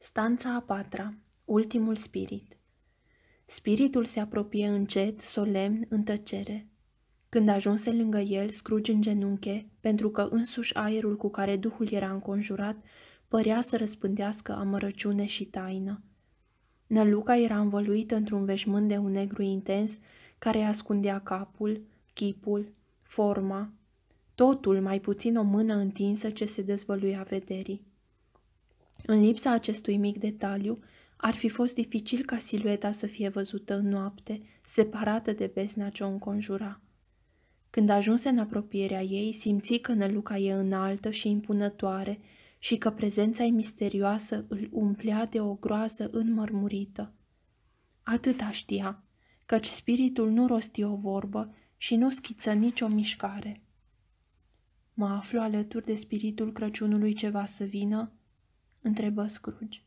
Stanța a patra, ultimul spirit. Spiritul se apropie încet, solemn, în tăcere. Când ajunse lângă el, scrugi în genunche, pentru că însuși aerul cu care duhul era înconjurat părea să răspândească amărăciune și taină. Năluca era învăluită într-un veșmânt de un negru intens care ascundea capul, chipul, forma, totul mai puțin o mână întinsă ce se dezvăluia vederii. În lipsa acestui mic detaliu, ar fi fost dificil ca silueta să fie văzută în noapte, separată de bezna ce o înconjura. Când ajunse în apropierea ei, simți că năluca e înaltă și impunătoare și că prezența ei misterioasă îl umplea de o groază înmărmurită. Atâta știa, căci spiritul nu rosti o vorbă și nu schiță nicio mișcare. Mă aflu alături de spiritul Crăciunului ceva să vină, întrebă Scrooge.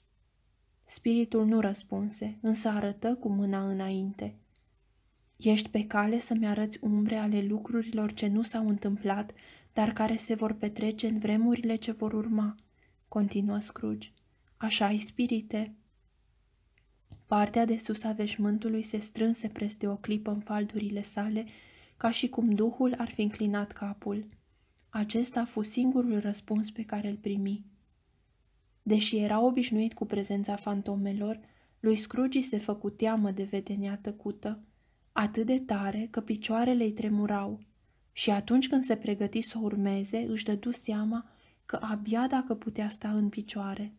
Spiritul nu răspunse, însă arătă cu mâna înainte. Ești pe cale să-mi arăți umbre ale lucrurilor ce nu s-au întâmplat, dar care se vor petrece în vremurile ce vor urma, continuă Scrooge. Așa-i, spirite, Partea de sus a veșmântului se strânse peste o clipă în faldurile sale, ca și cum duhul ar fi înclinat capul. Acesta a fost singurul răspuns pe care îl primi. Deși era obișnuit cu prezența fantomelor, lui Scrooge se făcu teamă de vedenia tăcută, atât de tare că picioarele îi tremurau. Și atunci când se pregăti să urmeze, își dădu seama că abia dacă putea sta în picioare.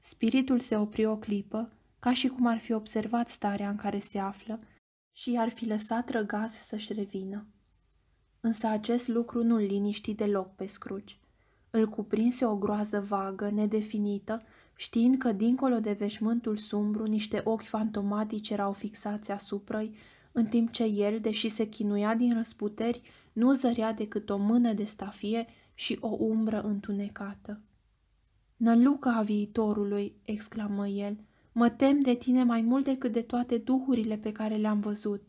Spiritul se opri o clipă, ca și cum ar fi observat starea în care se află și ar fi lăsat răgaz să-și revină. Însă acest lucru nu-l liniști deloc pe Scrooge. Îl cuprinse o groază vagă, nedefinită, știind că dincolo de veșmântul sumbru niște ochi fantomatici erau fixați asupra în timp ce el, deși se chinuia din răsputeri, nu zărea decât o mână de stafie și o umbră întunecată. Năluca a viitorului, exclamă el, mă tem de tine mai mult decât de toate duhurile pe care le-am văzut.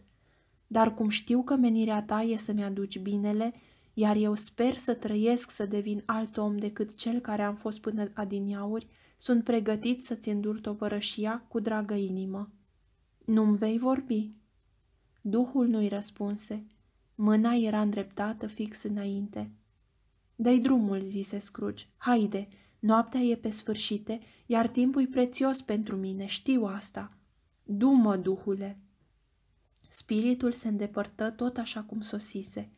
Dar cum știu că menirea ta e să-mi aduci binele, iar eu sper să trăiesc să devin alt om decât cel care am fost până adineauri, sunt pregătit să-ți îndur tovărășia cu dragă inimă. Nu-mi vei vorbi?" Duhul nu-i răspunse. Mâna era îndreptată fix înainte. Dă-i drumul," zise Scrooge. Haide, noaptea e pe sfârșite, iar timpul prețios pentru mine, știu asta." Dumă, Duhule!" Spiritul se îndepărtă tot așa cum sosise.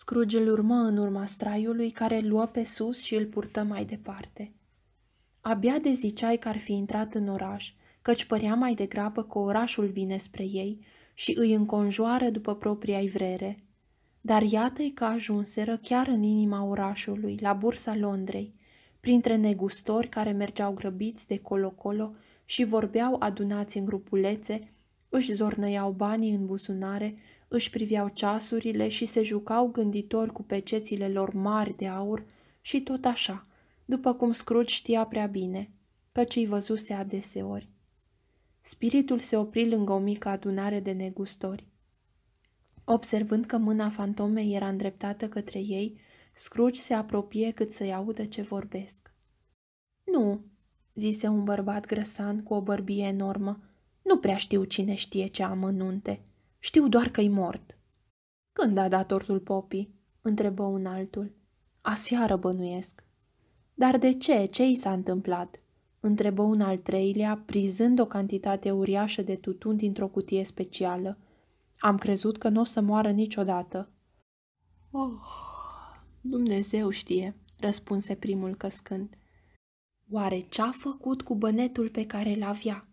Scrooge îl urmă în urma straiului care îl luă pe sus și îl purtă mai departe. Abia de ziceai că ar fi intrat în oraș, căci părea mai degrabă că orașul vine spre ei și îi înconjoară după propria vrere. Dar iată-i că ajunseră chiar în inima orașului, la bursa Londrei, printre negustori care mergeau grăbiți de colo-colo și vorbeau adunați în grupulețe, își zornăiau banii în buzunare își priveau ceasurile și se jucau gânditori cu pecețile lor mari de aur și tot așa, după cum Scrooge știa prea bine, căci îi văzuse adeseori. Spiritul se opri lângă o mică adunare de negustori. Observând că mâna fantomei era îndreptată către ei, Scrooge se apropie cât să-i audă ce vorbesc. Nu, zise un bărbat grăsan cu o bărbie enormă, nu prea știu cine știe ce amănunte. Știu doar că-i mort. Când a dat tortul popii? întrebă un altul. Aseară bănuiesc. Dar de ce? Ce i s-a întâmplat? întrebă un al treilea, prizând o cantitate uriașă de tutun dintr-o cutie specială. Am crezut că nu o să moară niciodată. Oh, Dumnezeu știe, răspunse primul căscând. Oare ce-a făcut cu bănetul pe care l-avea?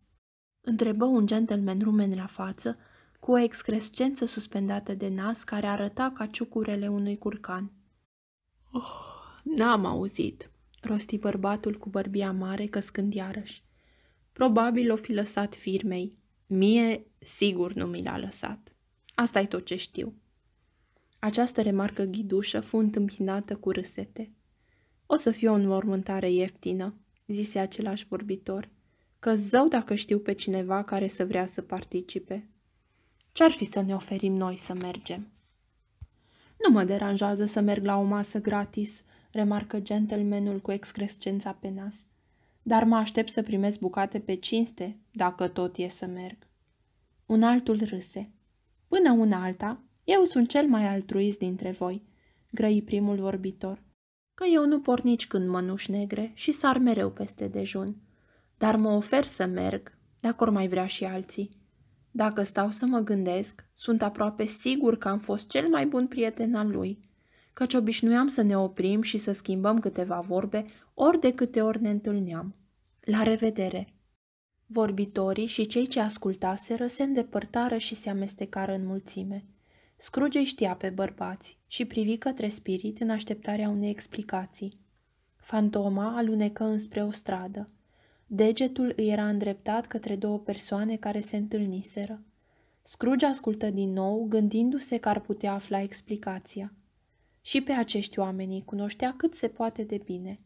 Întrebă un gentleman rumen la față, cu o excrescență suspendată de nas care arăta ca ciucurele unui curcan. Oh, n-am auzit, rosti bărbatul cu bărbia mare căscând iarăși. Probabil o fi lăsat firmei. Mie, sigur, nu mi l-a lăsat. asta e tot ce știu. Această remarcă ghidușă fu întâmpinată cu râsete. O să fie o înmormântare ieftină, zise același vorbitor, că zău dacă știu pe cineva care să vrea să participe. Ce-ar fi să ne oferim noi să mergem? Nu mă deranjează să merg la o masă gratis, remarcă gentlemanul cu excrescența pe nas. Dar mă aștept să primesc bucate pe cinste, dacă tot e să merg. Un altul râse. Până una alta, eu sunt cel mai altruist dintre voi, grăi primul vorbitor, că eu nu port nici când mănuși negre și sar mereu peste dejun. Dar mă ofer să merg, dacă ori mai vrea și alții. Dacă stau să mă gândesc, sunt aproape sigur că am fost cel mai bun prieten al lui, căci obișnuiam să ne oprim și să schimbăm câteva vorbe ori de câte ori ne întâlneam. La revedere! Vorbitorii și cei ce ascultaseră se îndepărtară și se amestecară în mulțime. Scruge știa pe bărbați și privi către spirit în așteptarea unei explicații. Fantoma alunecă înspre o stradă. Degetul îi era îndreptat către două persoane care se întâlniseră. Scrooge ascultă din nou, gândindu-se că ar putea afla explicația. Și pe acești oameni îi cunoștea cât se poate de bine.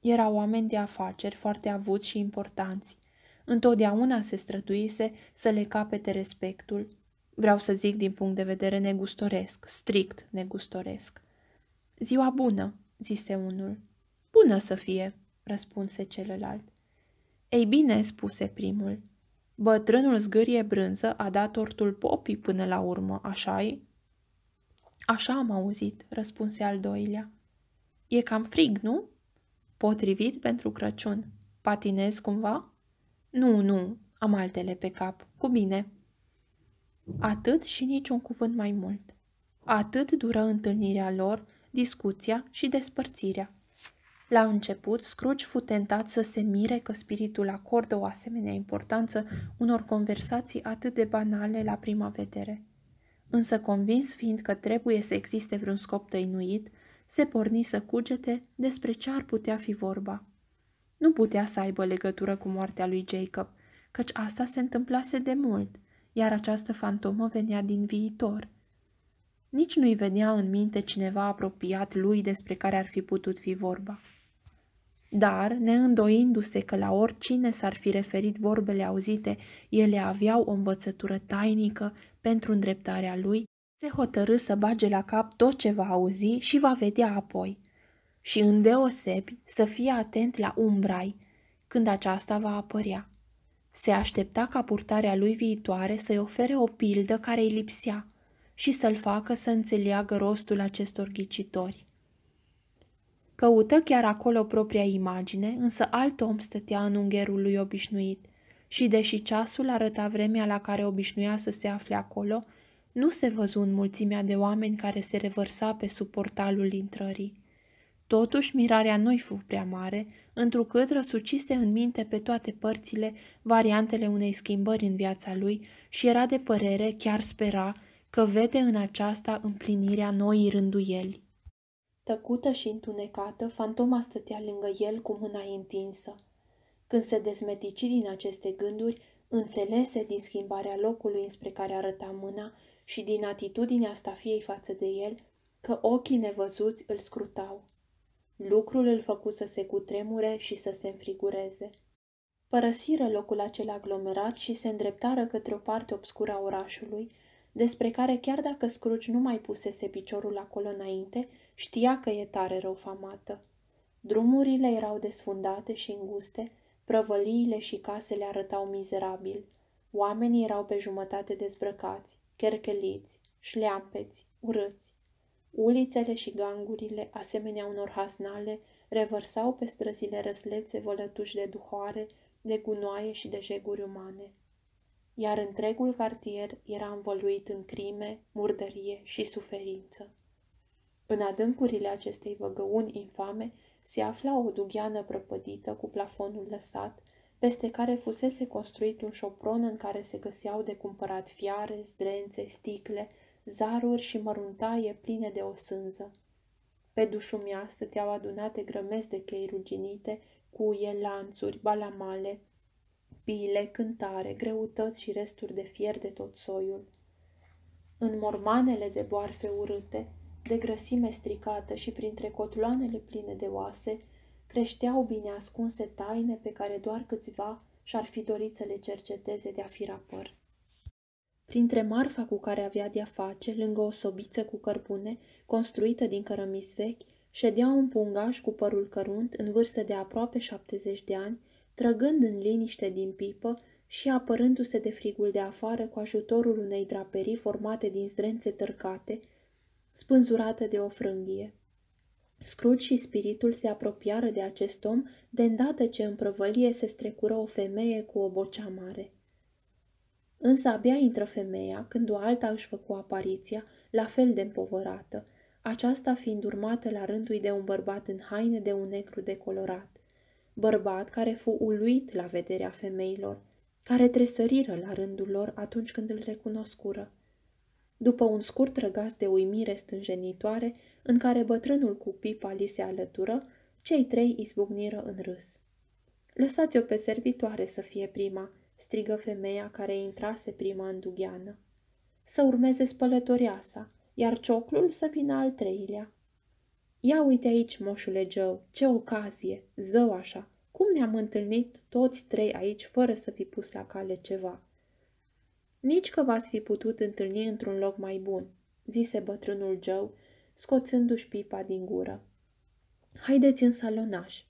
Erau oameni de afaceri foarte avuți și importanți. Întotdeauna se străduise să le capete respectul. Vreau să zic din punct de vedere negustoresc, strict negustoresc. Ziua bună, zise unul. Bună să fie, răspunse celălalt. Ei bine, spuse primul. Bătrânul zgârie brânză a dat tortul popii până la urmă, așa-i? Așa am auzit, răspunse al doilea. E cam frig, nu? Potrivit pentru Crăciun. Patinez cumva? Nu, nu, am altele pe cap. Cu bine. Atât și niciun cuvânt mai mult. Atât dură întâlnirea lor, discuția și despărțirea. La început, Scrooge fu tentat să se mire că spiritul acordă o asemenea importanță unor conversații atât de banale la prima vedere. Însă, convins fiind că trebuie să existe vreun scop tăinuit, se porni să cugete despre ce ar putea fi vorba. Nu putea să aibă legătură cu moartea lui Jacob, căci asta se întâmplase de mult, iar această fantomă venea din viitor. Nici nu-i venea în minte cineva apropiat lui despre care ar fi putut fi vorba dar, neîndoindu-se că la oricine s-ar fi referit vorbele auzite, ele aveau o învățătură tainică pentru îndreptarea lui, se hotărâ să bage la cap tot ce va auzi și va vedea apoi. Și îndeosebi să fie atent la umbrai, când aceasta va apărea. Se aștepta ca purtarea lui viitoare să-i ofere o pildă care îi lipsea și să-l facă să înțeleagă rostul acestor ghicitori. Căută chiar acolo propria imagine, însă alt om stătea în ungherul lui obișnuit și, deși ceasul arăta vremea la care obișnuia să se afle acolo, nu se văzu în mulțimea de oameni care se revărsa pe sub portalul intrării. Totuși, mirarea nu-i fu prea mare, întrucât răsucise în minte pe toate părțile variantele unei schimbări în viața lui și era de părere, chiar spera, că vede în aceasta împlinirea noii rânduieli. Tăcută și întunecată, fantoma stătea lângă el cu mâna întinsă. Când se dezmetici din aceste gânduri, înțelese din schimbarea locului înspre care arăta mâna și din atitudinea stafiei față de el că ochii nevăzuți îl scrutau. Lucrul îl făcu să se cutremure și să se înfrigureze. Părăsiră locul acel aglomerat și se îndreptară către o parte obscură a orașului, despre care chiar dacă Scruci nu mai pusese piciorul acolo înainte, Știa că e tare răufamată. Drumurile erau desfundate și înguste, prăvăliile și casele arătau mizerabil. Oamenii erau pe jumătate dezbrăcați, chercheliți, șleampeți, urâți. Ulițele și gangurile, asemenea unor hasnale, revărsau pe străzile răslețe vălătuși de duhoare, de gunoaie și de jeguri umane. Iar întregul cartier era învăluit în crime, murdărie și suferință. În adâncurile acestei văgăuni infame se afla o dugheană prăpădită cu plafonul lăsat, peste care fusese construit un șopron în care se găseau de cumpărat fiare, zdrențe, sticle, zaruri și măruntaie pline de o sânză. Pe dușumia stăteau adunate grămezi de chei ruginite, cuie, lanțuri, balamale, pile, cântare, greutăți și resturi de fier de tot soiul. În mormanele de boarfe urâte, de grăsime stricată și printre cotloanele pline de oase, creșteau bine ascunse taine pe care doar câțiva și-ar fi dorit să le cerceteze de-a fi rapăr. Printre marfa cu care avea de-a face, lângă o sobiță cu cărbune, construită din cărămizi vechi, ședea un pungaș cu părul cărunt, în vârstă de aproape 70 de ani, trăgând în liniște din pipă și apărându-se de frigul de afară cu ajutorul unei draperii formate din zdrențe târcate, spânzurată de o frânghie. Scrooge și spiritul se apropiară de acest om de îndată ce în prăvălie se strecură o femeie cu o bocea mare. Însă abia intră femeia când o alta își făcu apariția, la fel de împovărată, aceasta fiind urmată la rândul de un bărbat în haine de un negru decolorat. Bărbat care fu uluit la vederea femeilor, care tresăriră la rândul lor atunci când îl recunoscură după un scurt răgaz de uimire stânjenitoare, în care bătrânul cu pipa li se alătură, cei trei izbucniră în râs. Lăsați-o pe servitoare să fie prima," strigă femeia care intrase prima în dugheană. Să urmeze sa, iar cioclul să vină al treilea. Ia uite aici, moșule Joe, ce ocazie, zău așa! Cum ne-am întâlnit toți trei aici fără să fi pus la cale ceva?" Nici că v-ați fi putut întâlni într-un loc mai bun, zise bătrânul Joe, scoțându-și pipa din gură. Haideți în salonaș.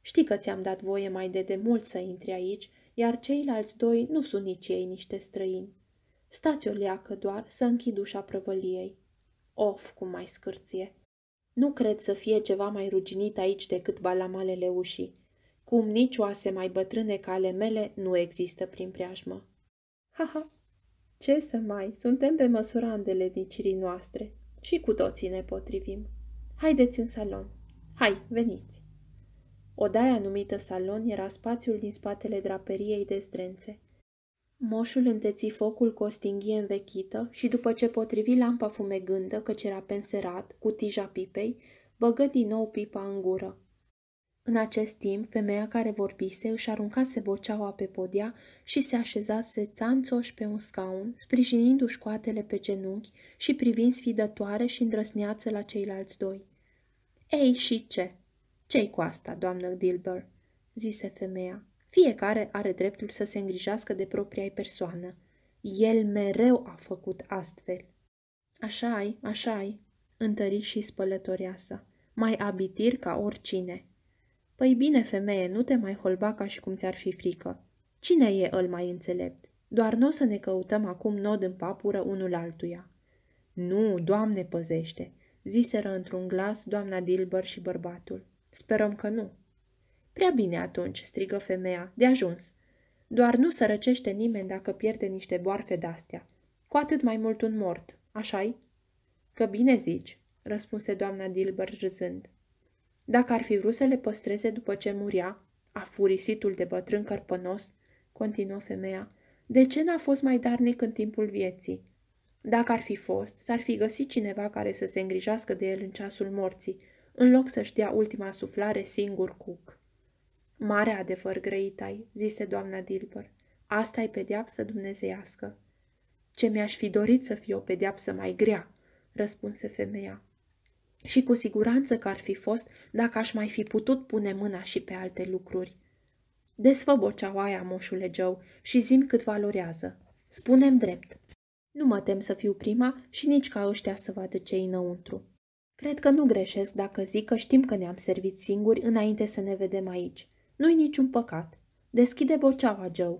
Știi că ți-am dat voie mai de demult să intri aici, iar ceilalți doi nu sunt nici ei niște străini. Stați o leacă doar să închid ușa prăvăliei. Of, cum mai scârție! Nu cred să fie ceva mai ruginit aici decât balamalele ușii. Cum nici oase mai bătrâne ca ale mele nu există prin preajmă. Ha, ha! Ce să mai, suntem pe măsura îndeledicirii noastre și cu toții ne potrivim. Haideți în salon. Hai, veniți! Odaia numită salon era spațiul din spatele draperiei de strențe. Moșul înteți focul cu o stinghie învechită și după ce potrivi lampa fumegândă, căci era penserat, cu tija pipei, băgă din nou pipa în gură. În acest timp, femeia care vorbise își aruncase boceaua pe podea și se așezase țanțoși pe un scaun, sprijinindu-și coatele pe genunchi și privind sfidătoare și îndrăsneață la ceilalți doi. Ei și ce? Ce-i cu asta, doamnă Dilber?" zise femeia. Fiecare are dreptul să se îngrijească de propria ei persoană. El mereu a făcut astfel. Așa-i, așa-i, întări și sa. mai abitir ca oricine, Păi bine, femeie, nu te mai holba ca și cum ți-ar fi frică. Cine e îl mai înțelept? Doar nu o să ne căutăm acum nod în papură unul altuia. Nu, doamne păzește, ziseră într-un glas doamna Dilber și bărbatul. Sperăm că nu. Prea bine atunci, strigă femeia, de ajuns. Doar nu să răcește nimeni dacă pierde niște boarfe de-astea. Cu atât mai mult un mort, așa-i? Că bine zici, răspunse doamna Dilber râzând. Dacă ar fi vrut să le păstreze după ce murea, furisitul de bătrân cărpănos, continuă femeia, de ce n-a fost mai darnic în timpul vieții? Dacă ar fi fost, s-ar fi găsit cineva care să se îngrijească de el în ceasul morții, în loc să-și dea ultima suflare singur cuc. Mare adevăr grăit ai, zise doamna Dilber. Asta e pedeapsă dumnezeiască. Ce mi-aș fi dorit să fie o pedeapsă mai grea, răspunse femeia și cu siguranță că ar fi fost dacă aș mai fi putut pune mâna și pe alte lucruri. Desfă boceaua aia, moșule Joe, și zim cât valorează. Spunem drept. Nu mă tem să fiu prima și nici ca ăștia să vadă ce înăuntru. Cred că nu greșesc dacă zic că știm că ne-am servit singuri înainte să ne vedem aici. Nu-i niciun păcat. Deschide boceaua, Joe.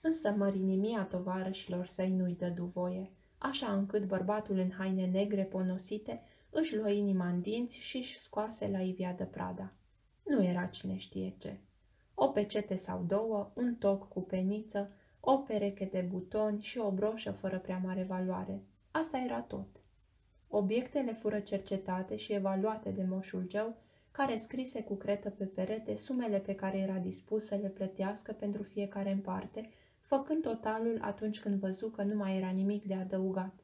Însă mărinimia tovarășilor săi nu-i dădu voie, așa încât bărbatul în haine negre ponosite își luă inima în dinți și își scoase la de prada. Nu era cine știe ce. O pecete sau două, un toc cu peniță, o pereche de butoni și o broșă fără prea mare valoare. Asta era tot. Obiectele fură cercetate și evaluate de moșul geu, care scrise cu cretă pe perete sumele pe care era dispus să le plătească pentru fiecare în parte, făcând totalul atunci când văzu că nu mai era nimic de adăugat.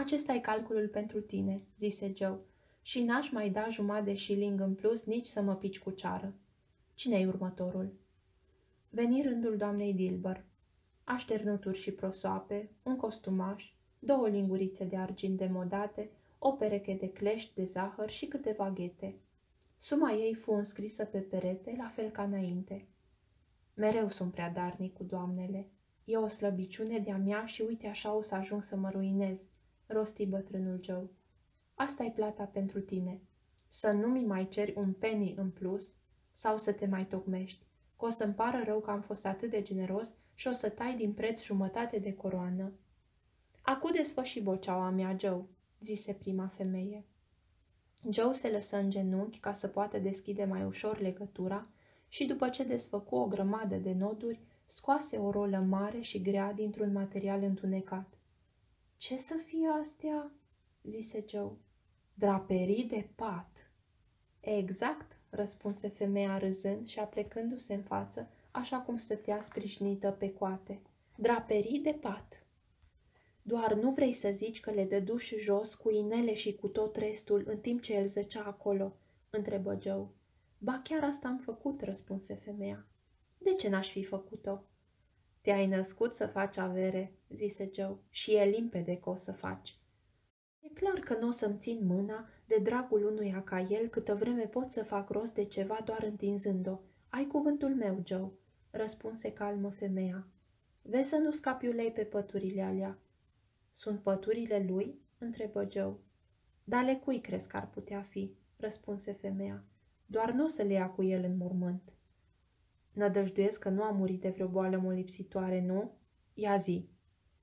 Acesta e calculul pentru tine, zise Joe, și n-aș mai da jumătate de șiling în plus nici să mă pici cu ceară. Cine-i următorul? Veni rândul doamnei Dilber. Așternuturi și prosoape, un costumaș, două lingurițe de argint demodate, o pereche de clești de zahăr și câteva ghete. Suma ei fu înscrisă pe perete, la fel ca înainte. Mereu sunt prea darnic cu doamnele. E o slăbiciune de-a mea și uite așa o să ajung să mă ruinez, rosti bătrânul Joe. asta e plata pentru tine. Să nu mi mai ceri un penny în plus sau să te mai tocmești, că o să-mi pară rău că am fost atât de generos și o să tai din preț jumătate de coroană. Acu desfă și boceaua mea, Joe, zise prima femeie. Joe se lăsă în genunchi ca să poată deschide mai ușor legătura și după ce desfăcu o grămadă de noduri, scoase o rolă mare și grea dintr-un material întunecat. Ce să fie astea?" zise Joe. Draperii de pat." Exact," răspunse femeia râzând și aplecându-se în față, așa cum stătea sprijinită pe coate. Draperii de pat." Doar nu vrei să zici că le dăduși jos cu inele și cu tot restul în timp ce el zăcea acolo?" întrebă Joe. Ba chiar asta am făcut," răspunse femeia. De ce n-aș fi făcut-o?" Te-ai născut să faci avere, zise Joe, și e limpede că o să faci. E clar că nu o să-mi țin mâna de dragul unuia ca el câtă vreme pot să fac rost de ceva doar întinzând-o. Ai cuvântul meu, Joe, răspunse calmă femeia. Vezi să nu scapi ulei pe păturile alea. Sunt păturile lui? întrebă Joe. le cui crezi că ar putea fi? răspunse femeia. Doar nu o să le ia cu el în mormânt. Nădăjduiesc că nu a murit de vreo boală molipsitoare, nu? Ia zi,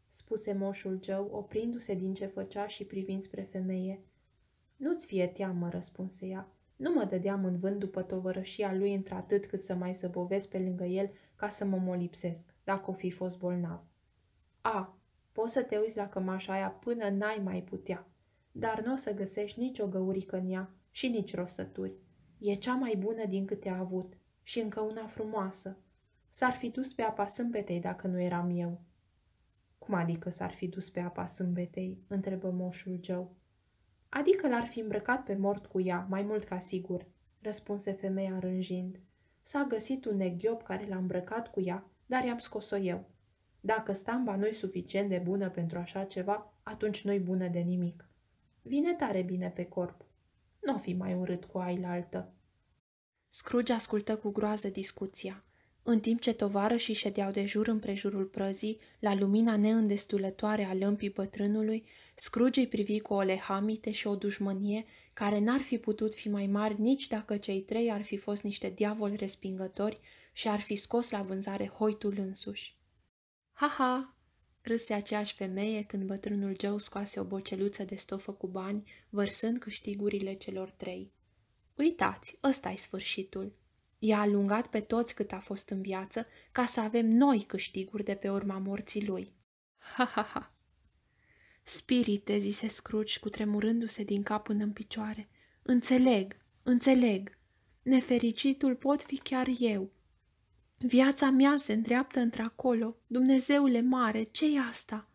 spuse moșul Joe, oprindu-se din ce făcea și privind spre femeie. Nu-ți fie teamă, răspunse ea. Nu mă dădeam în vânt după tovărășia lui într-atât cât să mai zăbovesc pe lângă el ca să mă molipsesc, dacă o fi fost bolnav. A, poți să te uiți la cămașa aia până n-ai mai putea, dar nu o să găsești nicio găurică în ea și nici rosături. E cea mai bună din câte a avut și încă una frumoasă. S-ar fi dus pe apa sâmbetei dacă nu eram eu. Cum adică s-ar fi dus pe apa sâmbetei? întrebă moșul Joe. Adică l-ar fi îmbrăcat pe mort cu ea, mai mult ca sigur, răspunse femeia rânjind. S-a găsit un neghiop care l-a îmbrăcat cu ea, dar i-am scos-o eu. Dacă stamba nu-i suficient de bună pentru așa ceva, atunci nu-i bună de nimic. Vine tare bine pe corp. Nu n-o fi mai urât cu ailaltă. Scrooge ascultă cu groază discuția, în timp ce tovarășii ședeau de jur împrejurul prăzii, la lumina neîndestulătoare a lămpii bătrânului, Scrooge îi privi cu o lehamite și o dușmănie care n-ar fi putut fi mai mari nici dacă cei trei ar fi fost niște diavoli respingători și ar fi scos la vânzare hoitul însuși. Ha-ha! râse aceeași femeie când bătrânul Joe scoase o boceluță de stofă cu bani, vărsând câștigurile celor trei. Uitați, ăsta e sfârșitul. I-a alungat pe toți cât a fost în viață ca să avem noi câștiguri de pe urma morții lui. Ha, ha, ha! Spirite, zise Scrooge, cutremurându-se din cap până în picioare. Înțeleg, înțeleg. Nefericitul pot fi chiar eu. Viața mea se îndreaptă într-acolo. Dumnezeule mare, ce e asta?"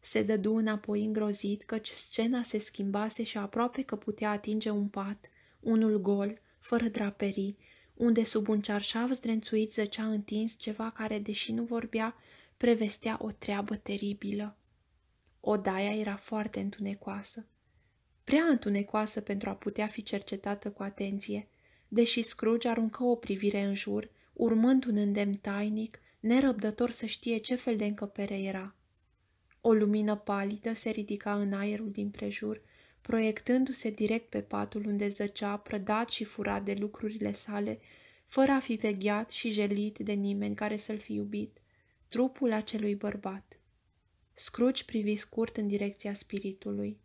Se dădu înapoi îngrozit, căci scena se schimbase și aproape că putea atinge un pat, unul gol, fără draperii, unde sub un cearșav zdrențuit zăcea întins ceva care, deși nu vorbea, prevestea o treabă teribilă. Odaia era foarte întunecoasă. Prea întunecoasă pentru a putea fi cercetată cu atenție, deși Scrooge aruncă o privire în jur, urmând un îndemn tainic, nerăbdător să știe ce fel de încăpere era. O lumină palidă se ridica în aerul din prejur, proiectându-se direct pe patul unde zăcea, prădat și furat de lucrurile sale, fără a fi vegheat și jelit de nimeni care să-l fi iubit, trupul acelui bărbat. Scruci privi scurt în direcția spiritului.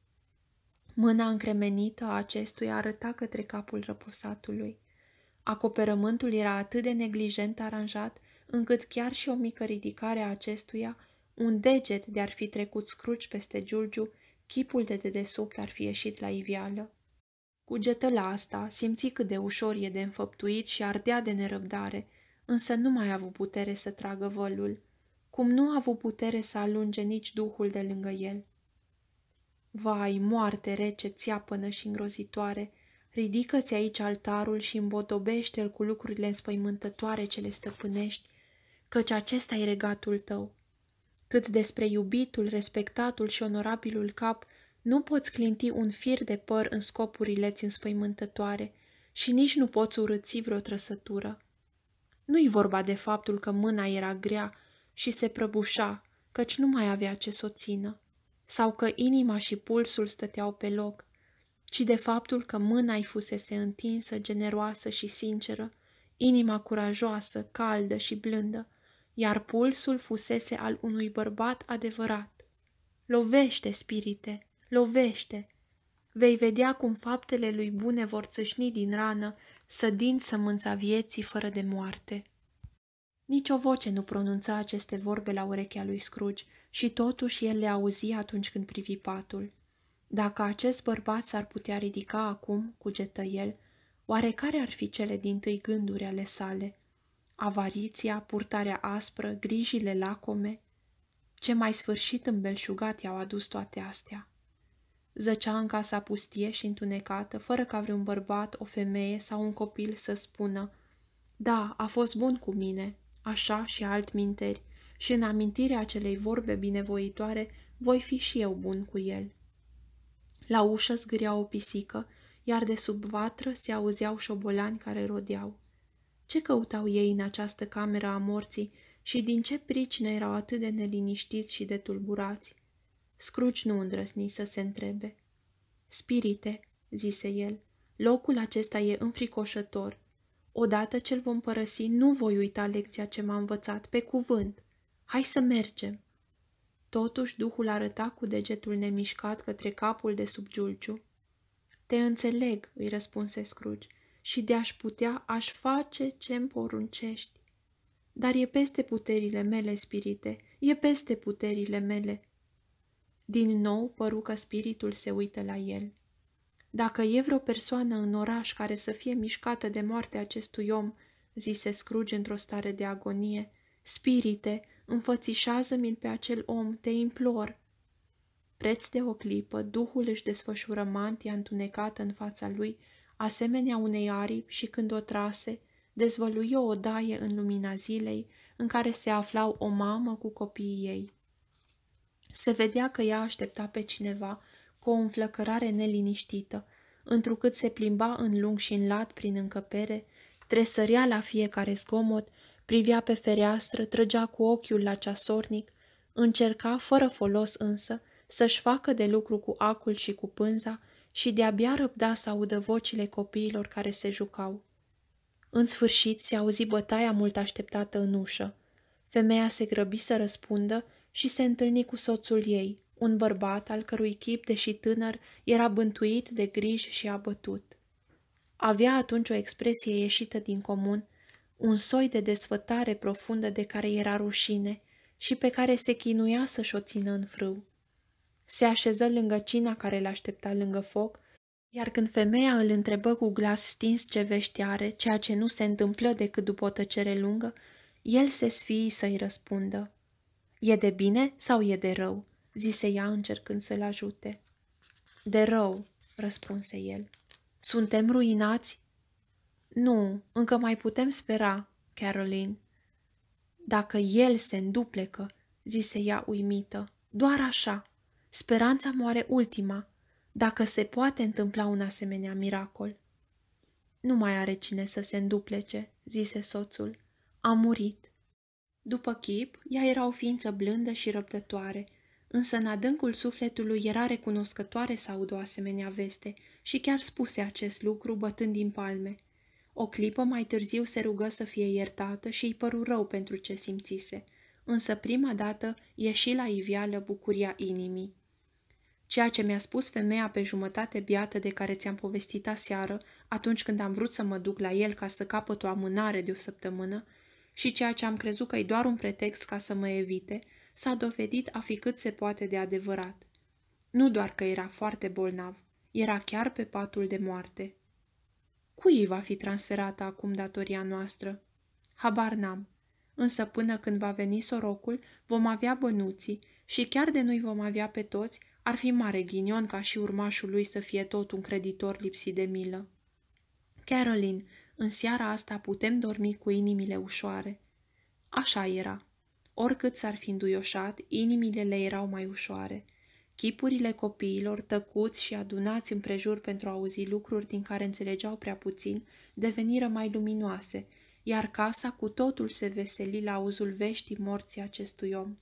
Mâna încremenită a acestuia arăta către capul răposatului. Acoperământul era atât de neglijent aranjat, încât chiar și o mică ridicare a acestuia, un deget de-ar fi trecut scruci peste Giulgiu, Chipul de dedesubt ar fi ieșit la ivială. Cugetă la asta, simți cât de ușor e de înfăptuit și ardea de nerăbdare, însă nu mai a avut putere să tragă vălul, cum nu a avut putere să alunge nici duhul de lângă el. Vai, moarte rece, țeapănă și îngrozitoare, ridică-ți aici altarul și îmbotobește-l cu lucrurile înspăimântătoare ce le stăpânești, căci acesta e regatul tău, cât despre iubitul, respectatul și onorabilul cap, nu poți clinti un fir de păr în scopurile ți înspăimântătoare și nici nu poți urăți vreo trăsătură. Nu-i vorba de faptul că mâna era grea și se prăbușa, căci nu mai avea ce să o țină, sau că inima și pulsul stăteau pe loc, ci de faptul că mâna-i fusese întinsă, generoasă și sinceră, inima curajoasă, caldă și blândă, iar pulsul fusese al unui bărbat adevărat. Lovește, spirite, lovește! Vei vedea cum faptele lui bune vor țâșni din rană, sădind sămânța vieții fără de moarte. Nici o voce nu pronunța aceste vorbe la urechea lui Scrooge și totuși el le auzi atunci când privi patul. Dacă acest bărbat s-ar putea ridica acum, cugetă el, oare care ar fi cele din tâi gânduri ale sale – avariția, purtarea aspră, grijile lacome, ce mai sfârșit îmbelșugat i-au adus toate astea. Zăcea în casa pustie și întunecată, fără ca vreun bărbat, o femeie sau un copil să spună Da, a fost bun cu mine, așa și alt minteri, și în amintirea acelei vorbe binevoitoare voi fi și eu bun cu el. La ușă zgâria o pisică, iar de sub vatră se auzeau șobolani care rodeau. Ce căutau ei în această cameră a morții și din ce pricină erau atât de neliniștiți și de tulburați? Scruci nu îndrăsni să se întrebe. Spirite, zise el, locul acesta e înfricoșător. Odată ce-l vom părăsi, nu voi uita lecția ce m-a învățat, pe cuvânt. Hai să mergem! Totuși, duhul arăta cu degetul nemișcat către capul de sub giulciu. Te înțeleg, îi răspunse Scrooge și de aș putea, aș face ce-mi poruncești. Dar e peste puterile mele, spirite, e peste puterile mele. Din nou păru că spiritul se uită la el. Dacă e vreo persoană în oraș care să fie mișcată de moartea acestui om, zise Scrooge într-o stare de agonie, spirite, înfățișează-mi pe acel om, te implor. Preț de o clipă, duhul își desfășură mantia întunecată în fața lui asemenea unei aripi și când o trase, dezvălui o odaie în lumina zilei în care se aflau o mamă cu copiii ei. Se vedea că ea aștepta pe cineva cu o înflăcărare neliniștită, întrucât se plimba în lung și în lat prin încăpere, tresărea la fiecare zgomot, privea pe fereastră, trăgea cu ochiul la ceasornic, încerca, fără folos însă, să-și facă de lucru cu acul și cu pânza, și de-abia răbda să audă vocile copiilor care se jucau. În sfârșit se auzi bătaia mult așteptată în ușă. Femeia se grăbi să răspundă și se întâlni cu soțul ei, un bărbat al cărui chip, deși tânăr, era bântuit de griji și abătut. Avea atunci o expresie ieșită din comun, un soi de desfătare profundă de care era rușine și pe care se chinuia să-și o țină în frâu. Se așeză lângă cina care îl aștepta lângă foc, iar când femeia îl întrebă cu glas stins ce vești are, ceea ce nu se întâmplă decât după o tăcere lungă, el se sfii să-i răspundă. E de bine sau e de rău?" zise ea încercând să-l ajute. De rău," răspunse el. Suntem ruinați?" Nu, încă mai putem spera, Caroline." Dacă el se înduplecă," zise ea uimită, doar așa." speranța moare ultima, dacă se poate întâmpla un asemenea miracol. Nu mai are cine să se înduplece, zise soțul. A murit. După chip, ea era o ființă blândă și răbdătoare, însă în adâncul sufletului era recunoscătoare să audă o asemenea veste și chiar spuse acest lucru bătând din palme. O clipă mai târziu se rugă să fie iertată și îi păru rău pentru ce simțise, însă prima dată ieși la ivială bucuria inimii. Ceea ce mi-a spus femeia pe jumătate biată de care ți-am povestit aseară, atunci când am vrut să mă duc la el ca să capăt o amânare de o săptămână, și ceea ce am crezut că e doar un pretext ca să mă evite, s-a dovedit a fi cât se poate de adevărat. Nu doar că era foarte bolnav, era chiar pe patul de moarte. Cui va fi transferată acum datoria noastră? Habar n-am. Însă până când va veni sorocul, vom avea bănuții și chiar de noi vom avea pe toți, ar fi mare ghinion ca și urmașul lui să fie tot un creditor lipsit de milă. Caroline, în seara asta putem dormi cu inimile ușoare. Așa era. Oricât s-ar fi înduioșat, inimile le erau mai ușoare. Chipurile copiilor, tăcuți și adunați prejur pentru a auzi lucruri din care înțelegeau prea puțin, deveniră mai luminoase, iar casa cu totul se veseli la auzul veștii morții acestui om.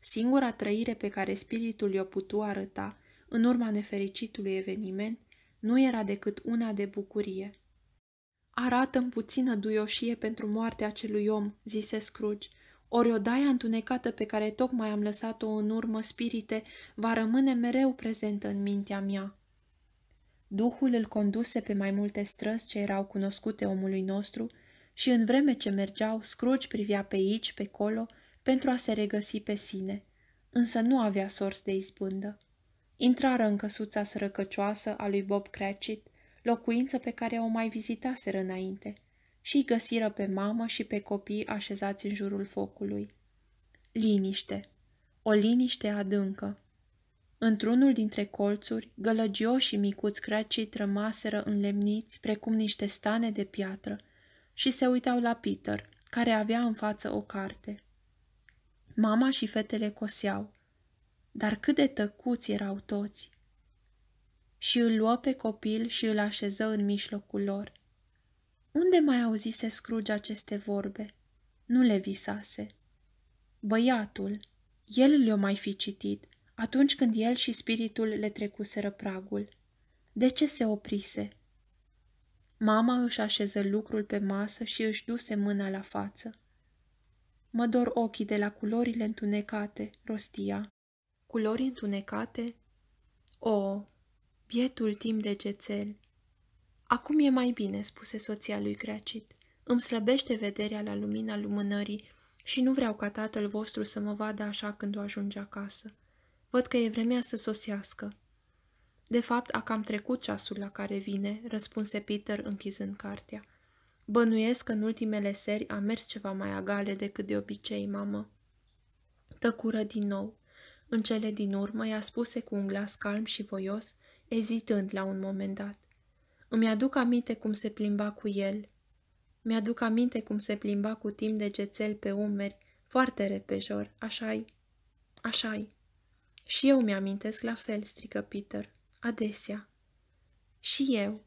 Singura trăire pe care spiritul i-o putu arăta în urma nefericitului eveniment nu era decât una de bucurie. Arată-mi puțină duioșie pentru moartea acelui om, zise Scrooge, ori odaia întunecată pe care tocmai am lăsat-o în urmă, spirite, va rămâne mereu prezentă în mintea mea. Duhul îl conduse pe mai multe străzi ce erau cunoscute omului nostru și în vreme ce mergeau, Scrooge privea pe aici, pe colo, pentru a se regăsi pe sine, însă nu avea sors de izbândă. Intrară în căsuța sărăcăcioasă a lui Bob Cratchit, locuință pe care o mai vizitaseră înainte, și îi găsiră pe mamă și pe copii așezați în jurul focului. Liniște. O liniște adâncă. Într-unul dintre colțuri, gălăgioșii micuți Cratchit rămaseră înlemniți precum niște stane de piatră și se uitau la Peter, care avea în față o carte. Mama și fetele coseau, dar cât de tăcuți erau toți. Și îl luă pe copil și îl așeză în mijlocul lor. Unde mai auzise Scrooge aceste vorbe? Nu le visase. Băiatul, el le-o mai fi citit, atunci când el și spiritul le trecuseră pragul. De ce se oprise? Mama își așeză lucrul pe masă și își duse mâna la față. Mă dor ochii de la culorile întunecate, rostia. Culori întunecate? O, bietul timp de gețel. Acum e mai bine, spuse soția lui Creacit. Îmi slăbește vederea la lumina lumânării și nu vreau ca tatăl vostru să mă vadă așa când o ajunge acasă. Văd că e vremea să sosească. De fapt, a cam trecut ceasul la care vine, răspunse Peter închizând cartea. Bănuiesc că în ultimele seri a mers ceva mai agale decât de obicei, mamă. Tăcură din nou. În cele din urmă i-a spuse cu un glas calm și voios, ezitând la un moment dat. Îmi aduc aminte cum se plimba cu el. Mi-aduc aminte cum se plimba cu timp de gețel pe umeri, foarte repejor, așa-i, așa-i. Și eu mi-amintesc la fel, strică Peter, adesea. Și eu,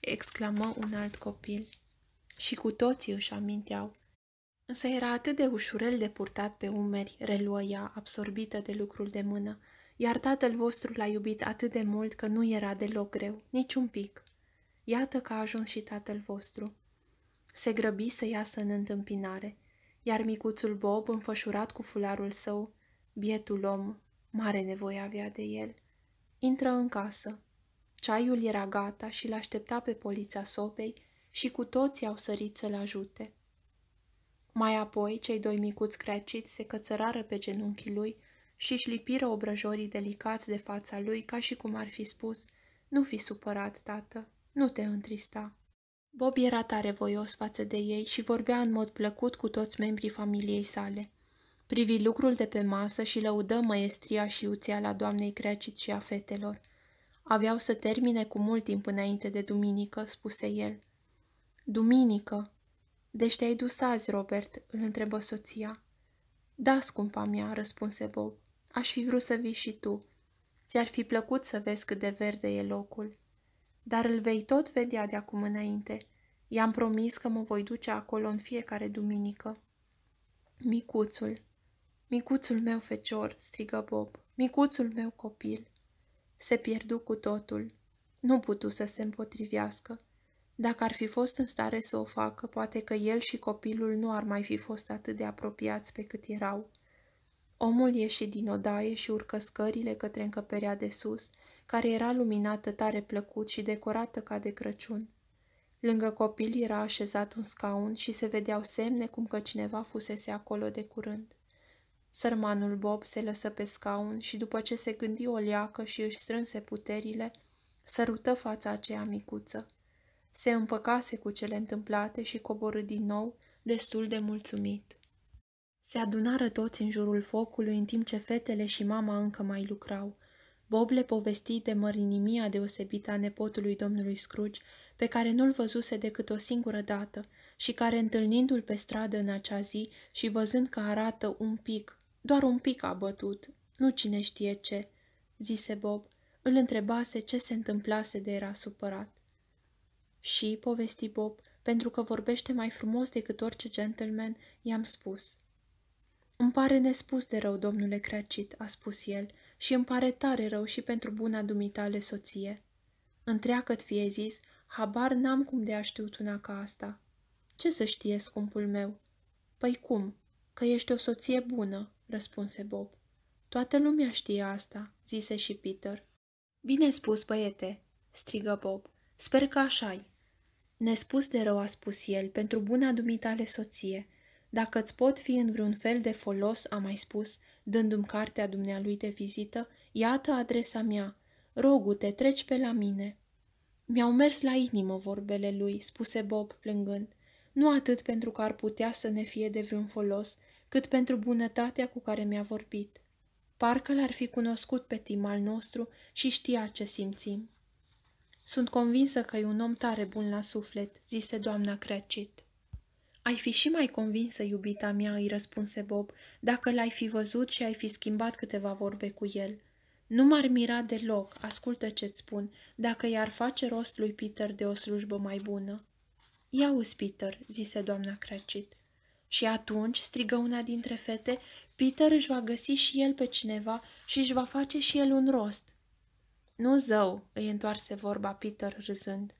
exclamă un alt copil și cu toții își aminteau. Însă era atât de ușurel de purtat pe umeri, reluă ea, absorbită de lucrul de mână, iar tatăl vostru l-a iubit atât de mult că nu era deloc greu, nici un pic. Iată că a ajuns și tatăl vostru. Se grăbi să iasă în întâmpinare, iar micuțul Bob, înfășurat cu fularul său, bietul om, mare nevoie avea de el, intră în casă. Ceaiul era gata și l-aștepta pe polița sopei, și cu toții au sărit să-l ajute. Mai apoi, cei doi micuți creaciți se cățărară pe genunchii lui și își lipiră obrăjorii delicați de fața lui ca și cum ar fi spus, nu fi supărat, tată, nu te întrista. Bob era tare voios față de ei și vorbea în mod plăcut cu toți membrii familiei sale. Privi lucrul de pe masă și lăudă măestria și uția la doamnei Creacit și a fetelor. Aveau să termine cu mult timp înainte de duminică, spuse el. Duminică. Deci te-ai dus azi, Robert?" îl întrebă soția. Da, scumpa mea," răspunse Bob. Aș fi vrut să vii și tu. Ți-ar fi plăcut să vezi cât de verde e locul. Dar îl vei tot vedea de acum înainte. I-am promis că mă voi duce acolo în fiecare duminică. Micuțul. Micuțul meu fecior, strigă Bob. Micuțul meu copil. Se pierdu cu totul. Nu putu să se împotrivească. Dacă ar fi fost în stare să o facă, poate că el și copilul nu ar mai fi fost atât de apropiați pe cât erau. Omul ieși din odaie și urcă scările către încăperea de sus, care era luminată tare plăcut și decorată ca de Crăciun. Lângă copil era așezat un scaun și se vedeau semne cum că cineva fusese acolo de curând. Sărmanul Bob se lăsă pe scaun și după ce se gândi o leacă și își strânse puterile, sărută fața aceea micuță se împăcase cu cele întâmplate și coborâ din nou, destul de mulțumit. Se adunară toți în jurul focului, în timp ce fetele și mama încă mai lucrau. Bob le povesti de mărinimia deosebită a nepotului domnului Scrooge, pe care nu-l văzuse decât o singură dată și care, întâlnindu-l pe stradă în acea zi și văzând că arată un pic, doar un pic abătut, nu cine știe ce, zise Bob, îl întrebase ce se întâmplase de era supărat. Și, povesti Bob, pentru că vorbește mai frumos decât orice gentleman, i-am spus. Îmi pare nespus de rău, domnule Cracit, a spus el, și îmi pare tare rău și pentru buna dumitale soție. Întreagăt fie zis, habar n-am cum de a știut una ca asta. Ce să știe, scumpul meu? Păi cum? Că ești o soție bună, răspunse Bob. Toată lumea știe asta, zise și Peter. Bine spus, băiete, strigă Bob. Sper că așa-i. Nespus de rău a spus el, pentru buna dumitale soție. Dacă îți pot fi în vreun fel de folos, a mai spus, dându-mi cartea dumnealui de vizită, iată adresa mea. Rogu-te, treci pe la mine. Mi-au mers la inimă vorbele lui, spuse Bob plângând, nu atât pentru că ar putea să ne fie de vreun folos, cât pentru bunătatea cu care mi-a vorbit. Parcă l-ar fi cunoscut pe timp al nostru și știa ce simțim. Sunt convinsă că e un om tare bun la suflet, zise doamna Cratchit. Ai fi și mai convinsă, iubita mea, îi răspunse Bob, dacă l-ai fi văzut și ai fi schimbat câteva vorbe cu el. Nu m-ar mira deloc, ascultă ce-ți spun, dacă i-ar face rost lui Peter de o slujbă mai bună. Ia uzi, Peter, zise doamna Cratchit. Și atunci, strigă una dintre fete, Peter își va găsi și el pe cineva și își va face și el un rost. Nu zău, îi întoarse vorba Peter râzând.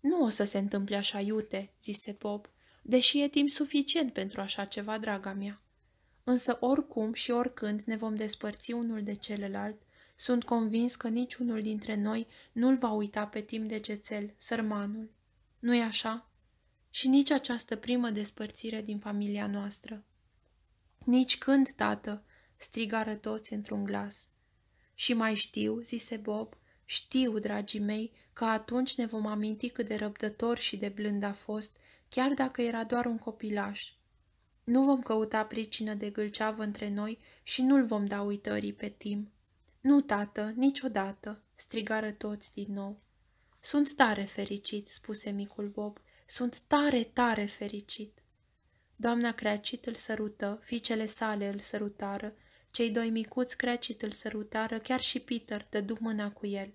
Nu o să se întâmple așa iute, zise Bob, deși e timp suficient pentru așa ceva, draga mea. Însă oricum și oricând ne vom despărți unul de celălalt, sunt convins că niciunul dintre noi nu-l va uita pe timp de cețel, sărmanul. Nu-i așa? Și nici această primă despărțire din familia noastră. Nici când, tată, strigară toți într-un glas. Și mai știu, zise Bob, știu, dragii mei, că atunci ne vom aminti cât de răbdător și de blând a fost, chiar dacă era doar un copilaș. Nu vom căuta pricină de gâlceavă între noi și nu-l vom da uitării pe timp. Nu, tată, niciodată, strigară toți din nou. Sunt tare fericit, spuse micul Bob. Sunt tare, tare fericit. Doamna Creacit îl sărută, fiicele sale îl sărutară cei doi micuți crecit îl sărutară, chiar și Peter dădu mâna cu el.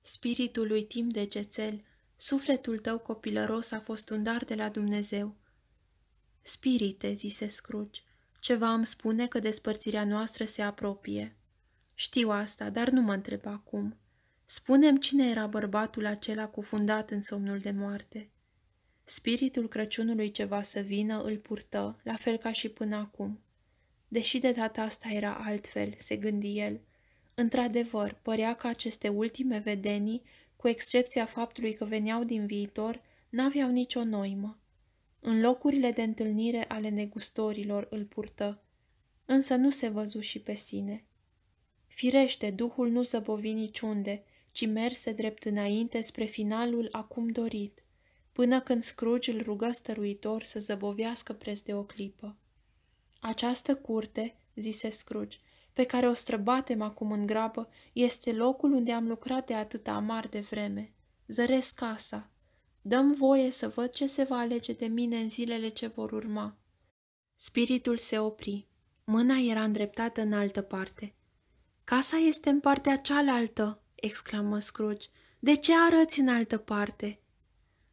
Spiritul lui Tim de Gețel, sufletul tău copilăros a fost un dar de la Dumnezeu. Spirite, zise Scrooge, ceva îmi spune că despărțirea noastră se apropie. Știu asta, dar nu mă întreb acum. Spunem cine era bărbatul acela cufundat în somnul de moarte. Spiritul Crăciunului ceva să vină îl purtă, la fel ca și până acum. Deși de data asta era altfel, se gândi el. Într-adevăr, părea că aceste ultime vedenii, cu excepția faptului că veneau din viitor, n-aveau nicio noimă. În locurile de întâlnire ale negustorilor îl purtă, însă nu se văzu și pe sine. Firește, duhul nu zăbovi niciunde, ci merse drept înainte spre finalul acum dorit, până când Scrooge îl rugă stăruitor să zăbovească preț de o clipă. Această curte, zise Scrooge, pe care o străbatem acum în grabă, este locul unde am lucrat de atâta amar de vreme. Zăresc casa. Dăm voie să văd ce se va alege de mine în zilele ce vor urma. Spiritul se opri. Mâna era îndreptată în altă parte. Casa este în partea cealaltă, exclamă Scrooge. De ce arăți în altă parte?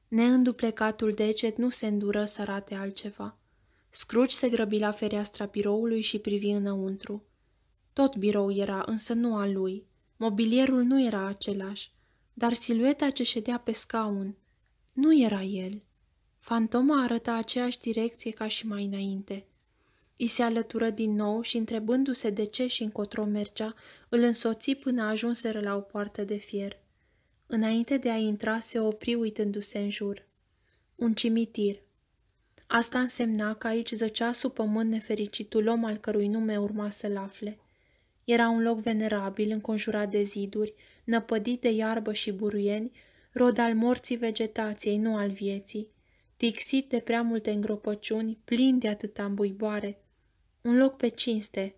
Neînduplecatul deget nu se îndură să arate altceva. Scrooge se grăbi la fereastra biroului și privi înăuntru. Tot birou era, însă nu al lui. Mobilierul nu era același, dar silueta ce ședea pe scaun nu era el. Fantoma arăta aceeași direcție ca și mai înainte. I se alătură din nou și, întrebându-se de ce și încotro mergea, îl însoți până ajunseră la o poartă de fier. Înainte de a intra, se opri uitându-se în jur. Un cimitir, Asta însemna că aici zăcea sub pământ nefericitul om al cărui nume urma să-l afle. Era un loc venerabil, înconjurat de ziduri, năpădit de iarbă și buruieni, rod al morții vegetației, nu al vieții, tixit de prea multe îngropăciuni, plin de atâta îmbuiboare. Un loc pe cinste.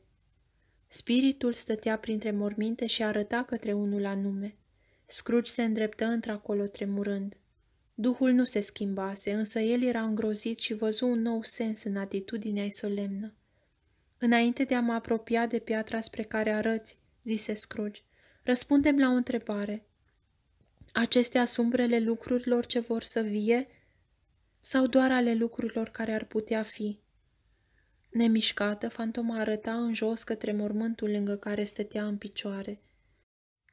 Spiritul stătea printre morminte și arăta către unul anume. Scruci se îndreptă într-acolo tremurând. Duhul nu se schimbase, însă el era îngrozit și văzu un nou sens în atitudinea solemnă. Înainte de a mă apropia de piatra spre care arăți, zise Scrooge, răspundem la o întrebare. Acestea sumbrele lucrurilor ce vor să vie sau doar ale lucrurilor care ar putea fi? Nemișcată, fantoma arăta în jos către mormântul lângă care stătea în picioare.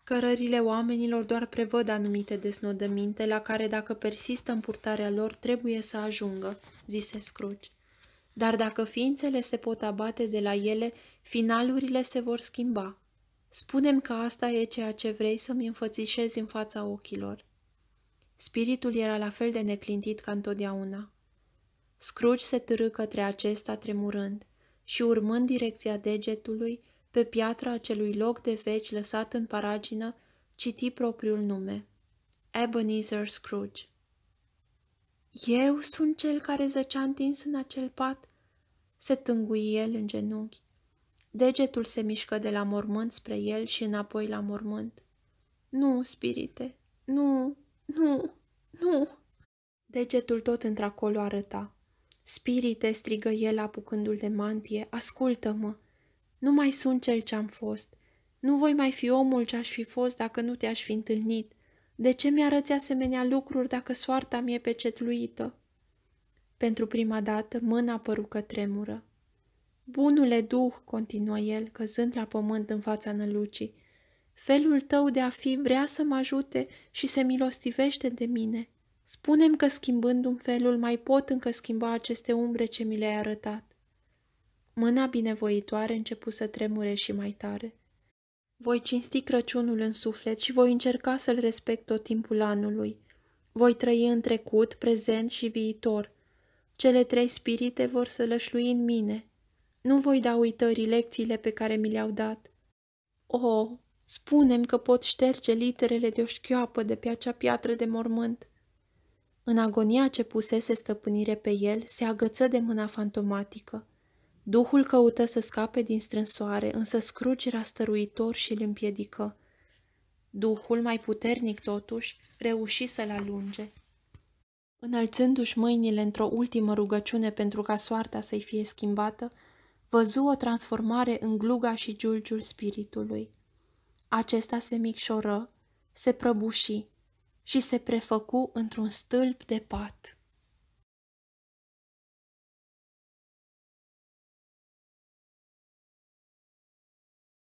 Cărările oamenilor doar prevăd anumite desnodăminte la care, dacă persistă în purtarea lor, trebuie să ajungă, zise Scrooge. Dar dacă ființele se pot abate de la ele, finalurile se vor schimba. Spunem că asta e ceea ce vrei să-mi înfățișezi în fața ochilor. Spiritul era la fel de neclintit ca întotdeauna. Scrooge se târâ către acesta tremurând și, urmând direcția degetului, pe piatra acelui loc de veci lăsat în paragină, citi propriul nume. Ebenezer Scrooge. Eu sunt cel care zăcea întins în acel pat? Se tângui el în genunchi. Degetul se mișcă de la mormânt spre el și înapoi la mormânt. Nu, spirite, nu, nu, nu! Degetul tot într-acolo arăta. Spirite, strigă el apucându-l de mantie, ascultă-mă! Nu mai sunt cel ce-am fost. Nu voi mai fi omul ce-aș fi fost dacă nu te-aș fi întâlnit. De ce mi-arăți asemenea lucruri dacă soarta mi-e pecetluită? Pentru prima dată, mâna părucă tremură. Bunule duh, continuă el, căzând la pământ în fața nălucii, felul tău de a fi vrea să mă ajute și se milostivește de mine. Spunem că schimbând un felul mai pot încă schimba aceste umbre ce mi le-ai arătat. Mâna binevoitoare începu să tremure și mai tare. Voi cinsti Crăciunul în suflet și voi încerca să-l respect tot timpul anului. Voi trăi în trecut, prezent și viitor. Cele trei spirite vor să lășlui în mine. Nu voi da uitării lecțiile pe care mi le-au dat. O, oh, spunem că pot șterge literele de o șchioapă de pe acea piatră de mormânt. În agonia ce pusese stăpânire pe el, se agăță de mâna fantomatică. Duhul căută să scape din strânsoare, însă Scrooge era stăruitor și îl împiedică. Duhul, mai puternic totuși, reuși să-l alunge. Înălțându-și mâinile într-o ultimă rugăciune pentru ca soarta să-i fie schimbată, văzu o transformare în gluga și giulgiul spiritului. Acesta se micșoră, se prăbuși și se prefăcu într-un stâlp de pat.